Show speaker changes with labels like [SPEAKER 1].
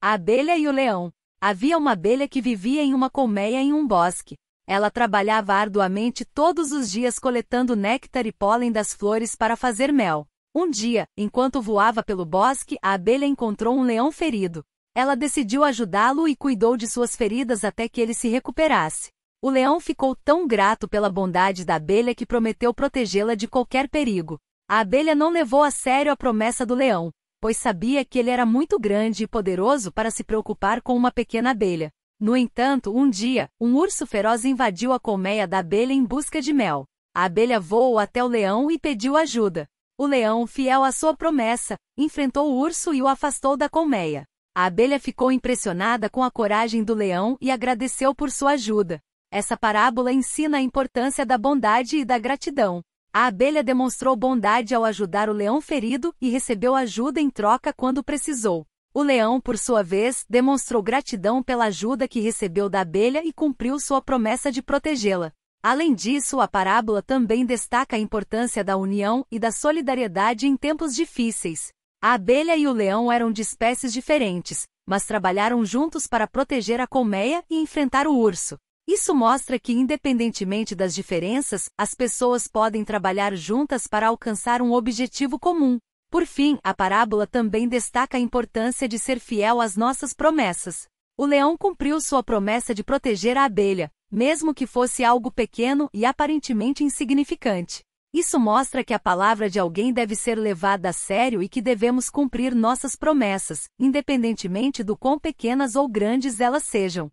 [SPEAKER 1] A abelha e o leão. Havia uma abelha que vivia em uma colmeia em um bosque. Ela trabalhava arduamente todos os dias coletando néctar e pólen das flores para fazer mel. Um dia, enquanto voava pelo bosque, a abelha encontrou um leão ferido. Ela decidiu ajudá-lo e cuidou de suas feridas até que ele se recuperasse. O leão ficou tão grato pela bondade da abelha que prometeu protegê-la de qualquer perigo. A abelha não levou a sério a promessa do leão, pois sabia que ele era muito grande e poderoso para se preocupar com uma pequena abelha. No entanto, um dia, um urso feroz invadiu a colmeia da abelha em busca de mel. A abelha voou até o leão e pediu ajuda. O leão, fiel à sua promessa, enfrentou o urso e o afastou da colmeia. A abelha ficou impressionada com a coragem do leão e agradeceu por sua ajuda. Essa parábola ensina a importância da bondade e da gratidão. A abelha demonstrou bondade ao ajudar o leão ferido e recebeu ajuda em troca quando precisou. O leão, por sua vez, demonstrou gratidão pela ajuda que recebeu da abelha e cumpriu sua promessa de protegê-la. Além disso, a parábola também destaca a importância da união e da solidariedade em tempos difíceis. A abelha e o leão eram de espécies diferentes, mas trabalharam juntos para proteger a colmeia e enfrentar o urso. Isso mostra que, independentemente das diferenças, as pessoas podem trabalhar juntas para alcançar um objetivo comum. Por fim, a parábola também destaca a importância de ser fiel às nossas promessas. O leão cumpriu sua promessa de proteger a abelha, mesmo que fosse algo pequeno e aparentemente insignificante. Isso mostra que a palavra de alguém deve ser levada a sério e que devemos cumprir nossas promessas, independentemente do quão pequenas ou grandes elas sejam.